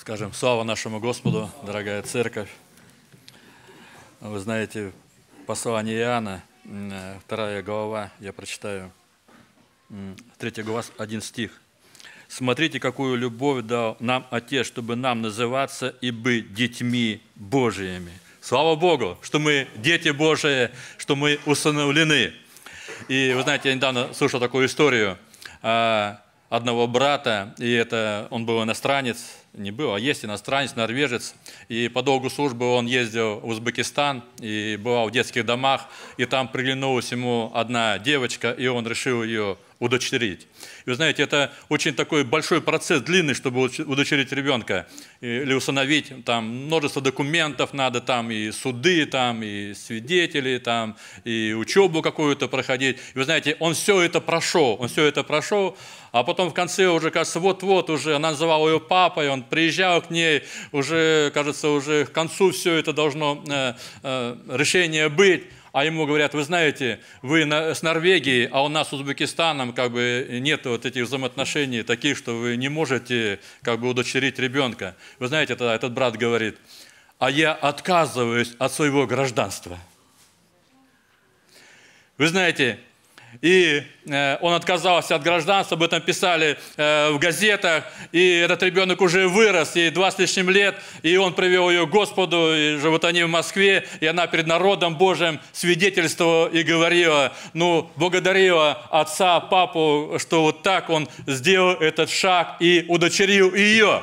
Скажем, слава нашему Господу, дорогая церковь. Вы знаете, послание Иоанна, э, вторая глава, я прочитаю, третья глава, один стих. «Смотрите, какую любовь дал нам Отец, чтобы нам называться и быть детьми Божьими». Слава Богу, что мы дети Божии, что мы усыновлены. И вы знаете, я недавно слушал такую историю а, одного брата, и это он был иностранец, не был, а есть иностранец, норвежец, и по долгу службы он ездил в Узбекистан и бывал в детских домах, и там приглянулась ему одна девочка, и он решил ее удочерить. И вы знаете, это очень такой большой процесс, длинный, чтобы удочерить ребенка или усыновить. Там множество документов надо, там и суды, там и свидетели, там и учебу какую-то проходить. И вы знаете, он все это прошел, он все это прошел, а потом в конце уже, кажется, вот-вот уже, она называла ее папой, он там, приезжал к ней, уже, кажется, уже к концу все это должно э, э, решение быть, а ему говорят, вы знаете, вы на, с Норвегией, а у нас с Узбекистаном как бы нет вот этих взаимоотношений таких, что вы не можете как бы удочерить ребенка. Вы знаете, тогда этот брат говорит, а я отказываюсь от своего гражданства. Вы знаете, и э, он отказался от гражданства, об этом писали э, в газетах. И этот ребенок уже вырос, и два с лишним лет, и он привел ее к Господу, и живут они в Москве, и она перед народом Божьим свидетельствовала и говорила, ну, благодарила отца, папу, что вот так он сделал этот шаг и удочерил ее.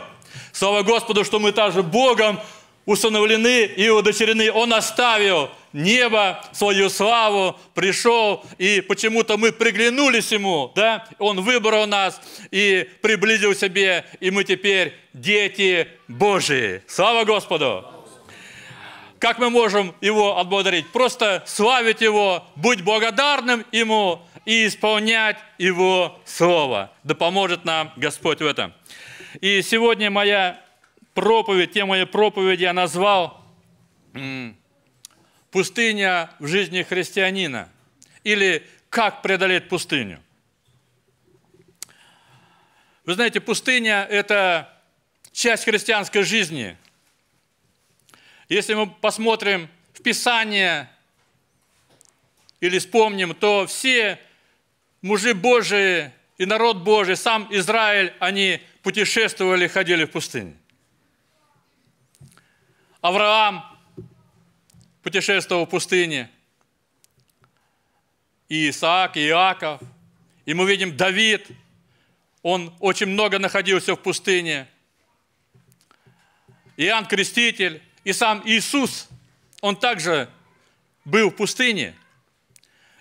Слава Господу, что мы также Богом усыновлены и удочерены. Он оставил небо, свою славу, пришел, и почему-то мы приглянулись ему, да, он выбрал нас и приблизил себе, и мы теперь дети Божии. Слава Господу! Как мы можем его отблагодарить? Просто славить его, быть благодарным ему и исполнять его слово. Да поможет нам Господь в этом. И сегодня моя проповедь, тема моей проповеди я назвал Пустыня в жизни христианина. Или как преодолеть пустыню. Вы знаете, пустыня – это часть христианской жизни. Если мы посмотрим в Писание или вспомним, то все мужи Божии и народ Божий, сам Израиль, они путешествовали, ходили в пустыне. Авраам путешествовал в пустыне. И Исаак, и Иаков. И мы видим Давид. Он очень много находился в пустыне. Иоанн Креститель и сам Иисус, он также был в пустыне.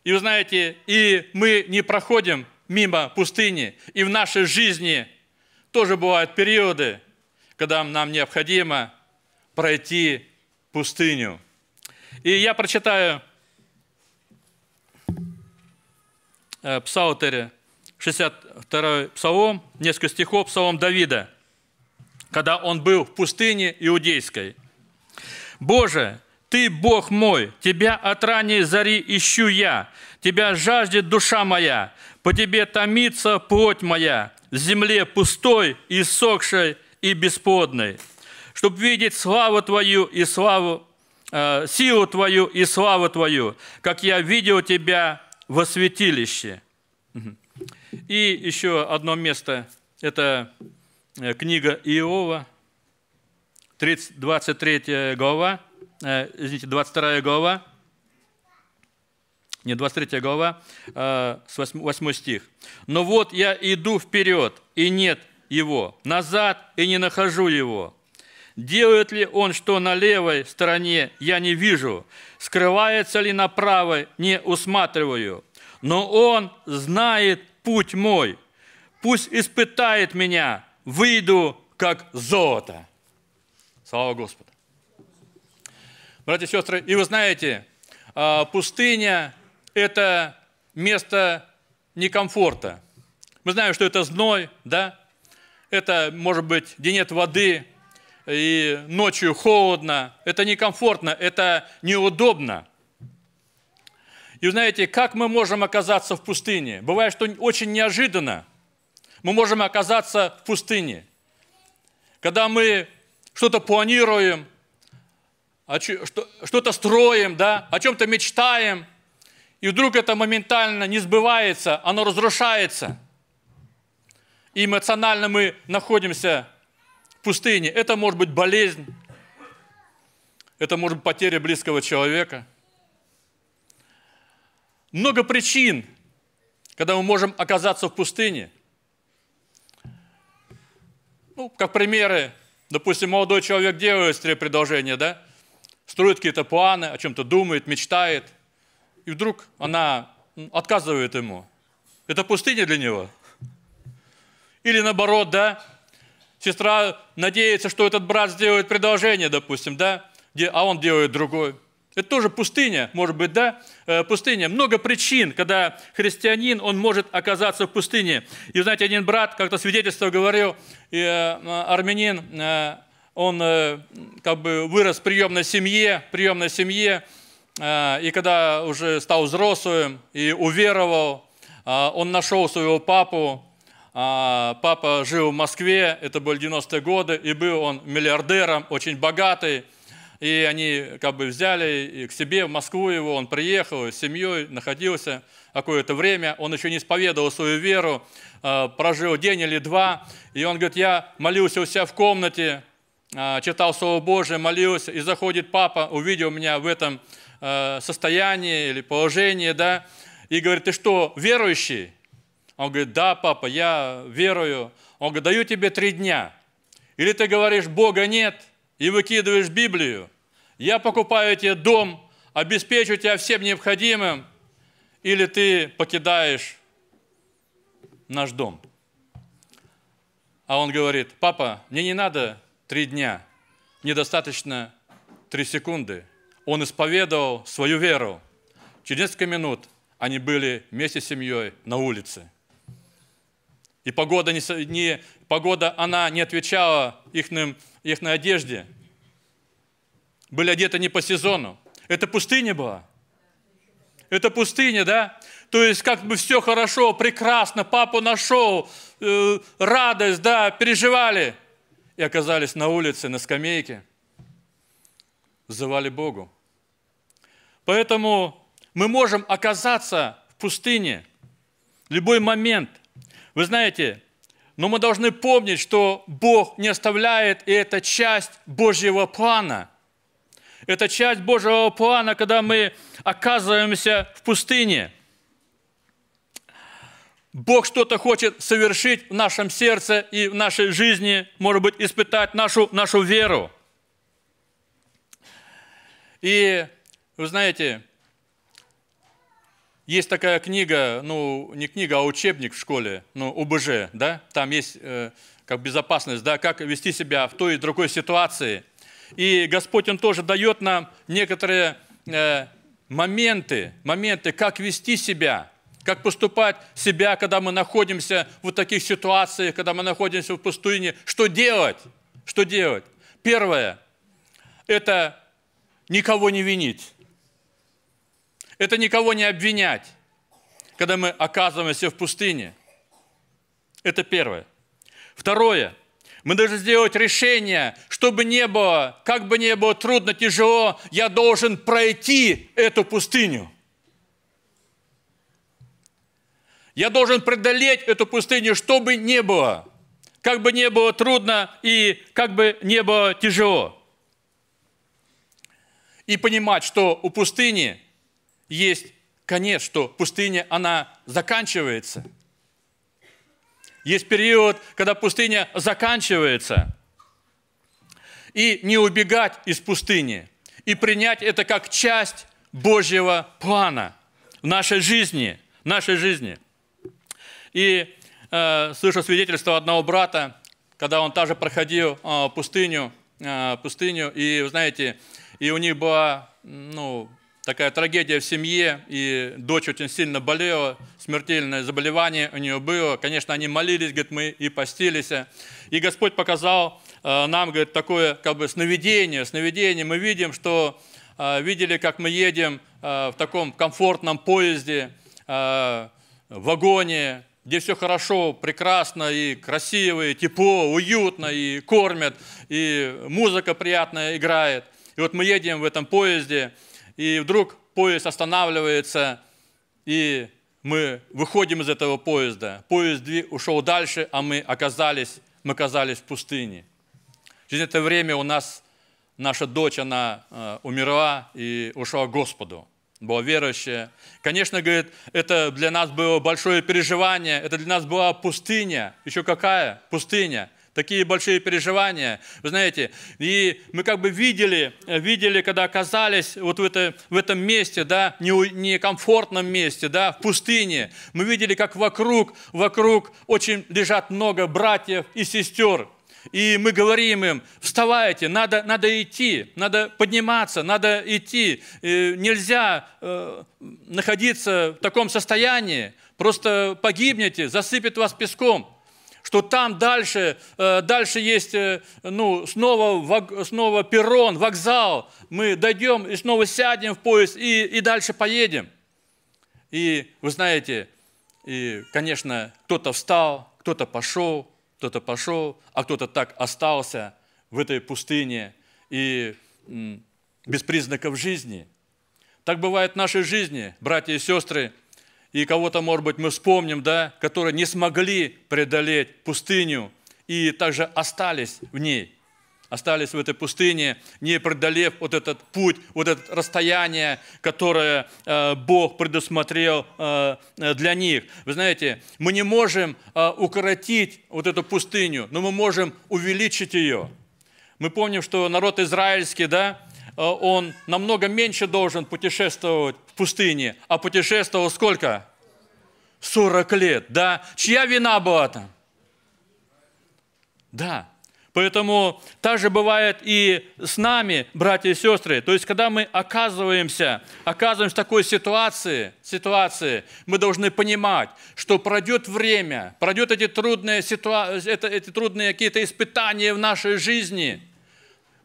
И вы знаете, и мы не проходим мимо пустыни. И в нашей жизни тоже бывают периоды, когда нам необходимо пройти пустыню. И я прочитаю э, Псаутере, 62-й Псалом, несколько стихов Псалом Давида, когда он был в пустыне иудейской. «Боже, Ты Бог мой, Тебя от ранней зари ищу я, Тебя жаждет душа моя, по Тебе томится плоть моя, в земле пустой, и иссохшей и бесплодной, чтобы видеть славу Твою и славу Э, силу Твою и славу Твою, как я видел Тебя во святилище». И еще одно место – это э, книга Иова, 30, 23 глава, э, извините, 22 глава, не 23 глава, э, 8, 8 стих. «Но вот я иду вперед, и нет его, назад, и не нахожу его. Делает ли он что на левой стороне, я не вижу. Скрывается ли на правой, не усматриваю. Но он знает путь мой. Пусть испытает меня, выйду, как золото. Слава Господу. Братья и сестры, и вы знаете, а, пустыня – это место некомфорта. Мы знаем, что это зной, да? Это, может быть, где нет воды – и ночью холодно, это некомфортно, это неудобно. И знаете, как мы можем оказаться в пустыне? Бывает, что очень неожиданно мы можем оказаться в пустыне. Когда мы что-то планируем, что-то строим, да, о чем-то мечтаем, и вдруг это моментально не сбывается, оно разрушается. И эмоционально мы находимся пустыне. Это может быть болезнь, это может быть потеря близкого человека. Много причин, когда мы можем оказаться в пустыне. Ну, как примеры, допустим, молодой человек делает три предложения, да? Строит какие-то планы, о чем-то думает, мечтает. И вдруг она ну, отказывает ему. Это пустыня для него. Или наоборот, да, Сестра надеется, что этот брат сделает предложение, допустим, да, а он делает другое. Это тоже пустыня, может быть, да? Э, пустыня. Много причин, когда христианин, он может оказаться в пустыне. И, знаете, один брат как-то свидетельство говорил, и, э, э, армянин, он как бы вырос в приемной семье, приемной семье, и когда уже стал взрослым и уверовал, он нашел своего папу, а, папа жил в Москве, это были 90-е годы, и был он миллиардером, очень богатый. И они как бы взяли к себе в Москву его, он приехал с семьей, находился какое-то время, он еще не исповедовал свою веру, а, прожил день или два, и он говорит, я молился у себя в комнате, а, читал Слово Божие, молился, и заходит папа, увидел меня в этом состоянии или положении, да, и говорит, ты что, верующий? А он говорит, да, папа, я верую. Он говорит, даю тебе три дня. Или ты говоришь, Бога нет, и выкидываешь Библию. Я покупаю тебе дом, обеспечу тебя всем необходимым. Или ты покидаешь наш дом. А он говорит, папа, мне не надо три дня, недостаточно три секунды. Он исповедовал свою веру. Через несколько минут они были вместе с семьей на улице – и погода, не, не, погода она не отвечала их, их на одежде. Были одеты не по сезону. Это пустыня была. Это пустыня, да? То есть как бы все хорошо, прекрасно, папу нашел, э, радость, да, переживали. И оказались на улице, на скамейке. Взывали Богу. Поэтому мы можем оказаться в пустыне любой момент – вы знаете, но мы должны помнить, что Бог не оставляет, и это часть Божьего плана. Это часть Божьего плана, когда мы оказываемся в пустыне. Бог что-то хочет совершить в нашем сердце и в нашей жизни, может быть, испытать нашу, нашу веру. И, вы знаете, есть такая книга, ну, не книга, а учебник в школе, ну, УБЖ, да, там есть э, как безопасность, да, как вести себя в той и другой ситуации. И Господь, Он тоже дает нам некоторые э, моменты, моменты, как вести себя, как поступать себя, когда мы находимся в вот таких ситуациях, когда мы находимся в пустыне, что делать, что делать. Первое – это никого не винить. Это никого не обвинять, когда мы оказываемся в пустыне. Это первое. Второе. Мы должны сделать решение, чтобы не было, как бы ни было трудно, тяжело, я должен пройти эту пустыню. Я должен преодолеть эту пустыню, чтобы не было. Как бы не было трудно и как бы не было тяжело. И понимать, что у пустыни есть конец, что пустыня, она заканчивается. Есть период, когда пустыня заканчивается. И не убегать из пустыни, и принять это как часть Божьего плана в нашей жизни, в нашей жизни. И э, слышу свидетельство одного брата, когда он также проходил э, пустыню, э, пустыню, и, знаете, и у них была, ну, такая трагедия в семье, и дочь очень сильно болела, смертельное заболевание у нее было. Конечно, они молились, говорит, мы и постились. И Господь показал э, нам, говорит, такое как бы сновидение. Сновидение мы видим, что э, видели, как мы едем э, в таком комфортном поезде, в вагоне, где все хорошо, прекрасно и красиво, и тепло, уютно, и кормят, и музыка приятная играет. И вот мы едем в этом поезде, и вдруг поезд останавливается, и мы выходим из этого поезда. Поезд ушел дальше, а мы оказались, мы оказались в пустыне. Через это время у нас наша дочь, она э, умерла и ушла к Господу. Была верующая. Конечно, говорит, это для нас было большое переживание, это для нас была пустыня. Еще какая? Пустыня такие большие переживания, вы знаете. И мы как бы видели, э, видели, когда оказались вот в, это, в этом месте, да, не, некомфортном месте, да, в пустыне, мы видели, как вокруг, вокруг очень лежат много братьев и сестер, и мы говорим им, вставайте, надо, надо идти, надо подниматься, надо идти. И э, нельзя э, находиться в таком состоянии, просто погибнете, засыпет вас песком что там дальше, э, дальше есть э, ну, снова, снова перрон, вокзал, мы дойдем и снова сядем в поезд и, и дальше поедем. И вы знаете, и, конечно, кто-то встал, кто-то пошел, кто-то пошел, а кто-то так остался в этой пустыне и без признаков жизни. Так бывает в нашей жизни, братья и сестры – и кого-то, может быть, мы вспомним, да, которые не смогли преодолеть пустыню и также остались в ней остались в этой пустыне, не преодолев вот этот путь, вот это расстояние, которое э, Бог предусмотрел э, э, для них. Вы знаете, мы не можем укоротить вот эту пустыню, но мы можем увеличить ее. Мы помним, что народ израильский, да, Э, он намного меньше должен путешествовать в пустыне, а путешествовал сколько? 40 лет, да? Чья вина была там? Да. Поэтому так же бывает и с нами, братья и сестры. То есть, когда мы оказываемся, оказываемся в такой ситуации, ситуации, мы должны понимать, что пройдет время, пройдет эти трудные, ситуации, э, это, эти трудные какие-то испытания в нашей жизни –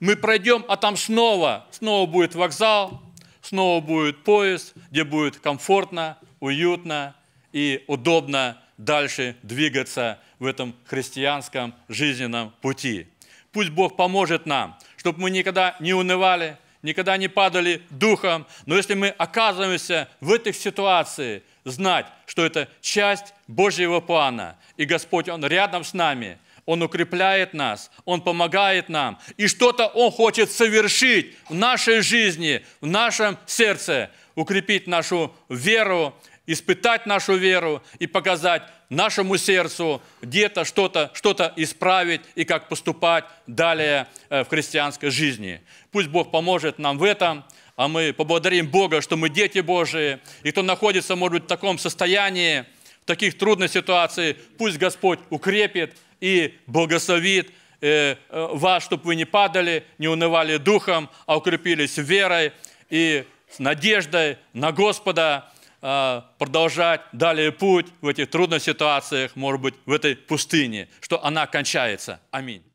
мы пройдем, а там снова, снова будет вокзал, снова будет поезд, где будет комфортно, уютно и удобно дальше двигаться в этом христианском жизненном пути. Пусть Бог поможет нам, чтобы мы никогда не унывали, никогда не падали духом, но если мы оказываемся в этих ситуациях, знать, что это часть Божьего плана, и Господь, Он рядом с нами – он укрепляет нас, Он помогает нам. И что-то Он хочет совершить в нашей жизни, в нашем сердце, укрепить нашу веру, испытать нашу веру и показать нашему сердцу где-то что-то что, -то, исправить и как поступать далее э, в христианской жизни. Пусть Бог поможет нам в этом, а мы поблагодарим Бога, что мы дети Божии, и кто находится, может быть, в таком состоянии, в таких трудных ситуациях, пусть Господь укрепит, и благословит э, э, вас, чтобы вы не падали, не унывали духом, а укрепились верой и с надеждой на Господа а, продолжать далее путь в этих трудных ситуациях, может быть, в этой пустыне, что она кончается. Аминь.